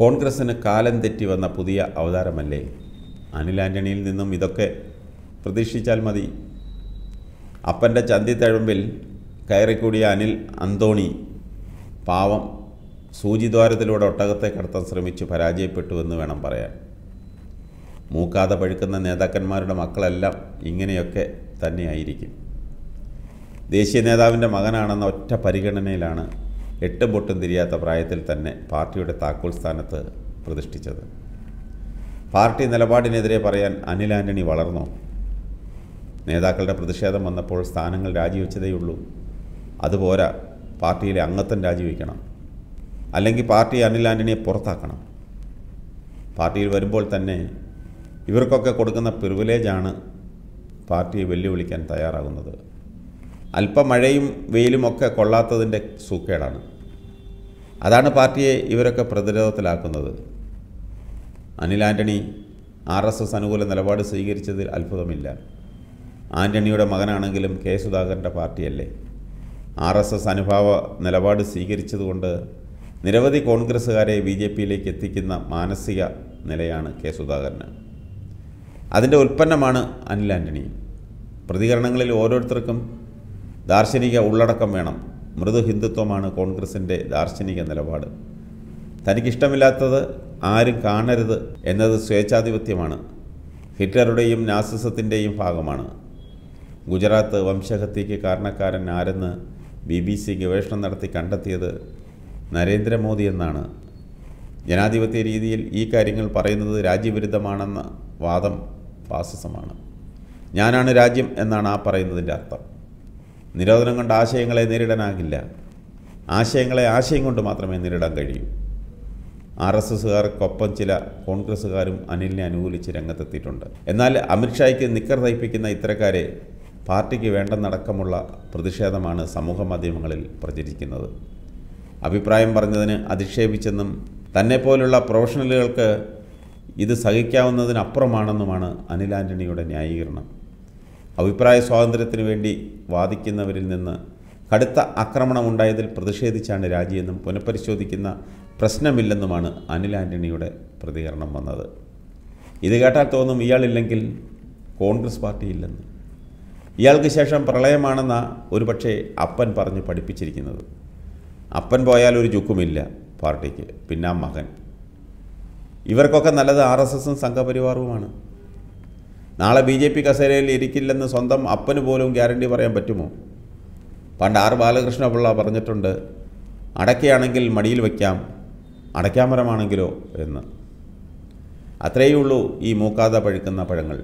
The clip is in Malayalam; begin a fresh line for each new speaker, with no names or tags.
കോൺഗ്രസ്സിന് കാലം തെറ്റി വന്ന പുതിയ അവതാരമല്ലേ അനിൽ ആൻ്റണിയിൽ നിന്നും ഇതൊക്കെ പ്രതീക്ഷിച്ചാൽ മതി അപ്പൻ്റെ തഴമ്പിൽ കയറിക്കൂടിയ അനിൽ അന്തോണി പാവം സൂചിദ്വാരത്തിലൂടെ ഒട്ടകത്തെ കടത്താൻ ശ്രമിച്ച് പരാജയപ്പെട്ടുവെന്ന് വേണം പറയാൻ മൂക്കാതെ പഴുക്കുന്ന നേതാക്കന്മാരുടെ മക്കളെല്ലാം ഇങ്ങനെയൊക്കെ തന്നെയായിരിക്കും ദേശീയ നേതാവിൻ്റെ മകനാണെന്ന ഒറ്റ പരിഗണനയിലാണ് എട്ടും പൊട്ടും തിരിയാത്ത പ്രായത്തിൽ തന്നെ പാർട്ടിയുടെ താക്കോൽ സ്ഥാനത്ത് പ്രതിഷ്ഠിച്ചത് പാർട്ടി നിലപാടിനെതിരെ പറയാൻ അനിൽ ആന്റണി വളർന്നോ നേതാക്കളുടെ പ്രതിഷേധം വന്നപ്പോൾ സ്ഥാനങ്ങൾ രാജിവെച്ചതേയുള്ളൂ അതുപോരാ പാർട്ടിയിലെ അംഗത്വം രാജിവെക്കണം അല്ലെങ്കിൽ പാർട്ടി അനിൽ ആന്റണിയെ പുറത്താക്കണം പാർട്ടിയിൽ വരുമ്പോൾ തന്നെ ഇവർക്കൊക്കെ കൊടുക്കുന്ന പ്രിവിലേജാണ് പാർട്ടിയെ വെല്ലുവിളിക്കാൻ തയ്യാറാകുന്നത് അല്പം മഴയും വെയിലുമൊക്കെ കൊള്ളാത്തതിൻ്റെ സൂക്കേടാണ് അതാണ് പാർട്ടിയെ ഇവരൊക്കെ പ്രതിരോധത്തിലാക്കുന്നത് Anil Antony R S S അനുകൂല നിലപാട് സ്വീകരിച്ചതിൽ അത്ഭുതമില്ല ആൻ്റണിയുടെ മകനാണെങ്കിലും കെ സുധാകരൻ്റെ പാർട്ടിയല്ലേ ആർ എസ് എസ് അനുഭാവ നിലപാട് സ്വീകരിച്ചതുകൊണ്ട് നിരവധി കോൺഗ്രസ്സുകാരെ ബി ജെ പിയിലേക്ക് എത്തിക്കുന്ന മാനസിക നിലയാണ് കെ സുധാകരന് അതിൻ്റെ ഉൽപ്പന്നമാണ് അനിൽ ആൻ്റണി പ്രതികരണങ്ങളിൽ ഓരോരുത്തർക്കും ദാർശനിക ഉള്ളടക്കം വേണം മൃദു ഹിന്ദുത്വമാണ് കോൺഗ്രസിൻ്റെ ദാർശനിക നിലപാട് തനിക്കിഷ്ടമില്ലാത്തത് ആരും കാണരുത് എന്നത് സ്വേച്ഛാധിപത്യമാണ് ഹിറ്റ്ലറുടെയും നാസിസത്തിൻ്റെയും ഭാഗമാണ് ഗുജറാത്ത് വംശഹത്യയ്ക്ക് കാരണക്കാരൻ ആരെന്ന് ബി ബി സി ഗവേഷണം നടത്തി കണ്ടെത്തിയത് നരേന്ദ്രമോദി എന്നാണ് ജനാധിപത്യ രീതിയിൽ ഈ കാര്യങ്ങൾ പറയുന്നത് രാജ്യവിരുദ്ധമാണെന്ന വാദം ഫാസിസമാണ് ഞാനാണ് രാജ്യം എന്നാണ് ആ പറയുന്നതിൻ്റെ അർത്ഥം നിരോധനം കൊണ്ട് ആശയങ്ങളെ നേരിടാനാകില്ല ആശയങ്ങളെ ആശയം കൊണ്ട് മാത്രമേ നേരിടാൻ കഴിയൂ ആർ എസ് എസുകാർക്കൊപ്പം ചില കോൺഗ്രസ്സുകാരും അനിലിനെ അനുകൂലിച്ച് രംഗത്തെത്തിയിട്ടുണ്ട് എന്നാൽ അമിത്ഷായ്ക്ക് നിക്കർ തയ്പ്പിക്കുന്ന ഇത്തരക്കാരെ പാർട്ടിക്ക് വേണ്ടെന്നടക്കമുള്ള പ്രതിഷേധമാണ് സമൂഹ മാധ്യമങ്ങളിൽ പ്രചരിക്കുന്നത് അഭിപ്രായം പറഞ്ഞതിന് അധിക്ഷേപിച്ചെന്നും തന്നെപ്പോലുള്ള പ്രൊഫഷണലുകൾക്ക് ഇത് സഹിക്കാവുന്നതിനപ്പുറമാണെന്നുമാണ് അനിൽ ആൻ്റണിയുടെ ന്യായീകരണം അഭിപ്രായ സ്വാതന്ത്ര്യത്തിനു വേണ്ടി വാദിക്കുന്നവരിൽ നിന്ന് കടുത്ത ആക്രമണമുണ്ടായതിൽ പ്രതിഷേധിച്ചാണ് രാജിയെന്നും പുനഃപരിശോധിക്കുന്ന പ്രശ്നമില്ലെന്നുമാണ് അനിൽ ആൻ്റണിയുടെ പ്രതികരണം വന്നത് ഇത് കേട്ടാൽ തോന്നും ഇയാളില്ലെങ്കിൽ കോൺഗ്രസ് പാർട്ടി ഇല്ലെന്ന് ഇയാൾക്ക് ശേഷം പ്രളയമാണെന്ന പക്ഷേ അപ്പൻ പറഞ്ഞ് പഠിപ്പിച്ചിരിക്കുന്നത് അപ്പൻ പോയാൽ ഒരു ചുക്കുമില്ല പാർട്ടിക്ക് പിന്നെ മകൻ ഇവർക്കൊക്കെ നല്ലത് ആർ എസ് എസും സംഘപരിവാറുമാണ് നാളെ ബി ജെ പി കസേരയിൽ ഇരിക്കില്ലെന്ന് സ്വന്തം അപ്പന് പോലും ഗ്യാരണ്ടി പറയാൻ പറ്റുമോ പണ്ട് ആർ ബാലകൃഷ്ണ പിള്ള പറഞ്ഞിട്ടുണ്ട് അടയ്ക്കയാണെങ്കിൽ മടിയിൽ വയ്ക്കാം അടയ്ക്കാമരമാണെങ്കിലോ എന്ന് അത്രയേ ഉള്ളൂ ഈ മൂക്കാതെ പഴുക്കുന്ന പഴങ്ങൾ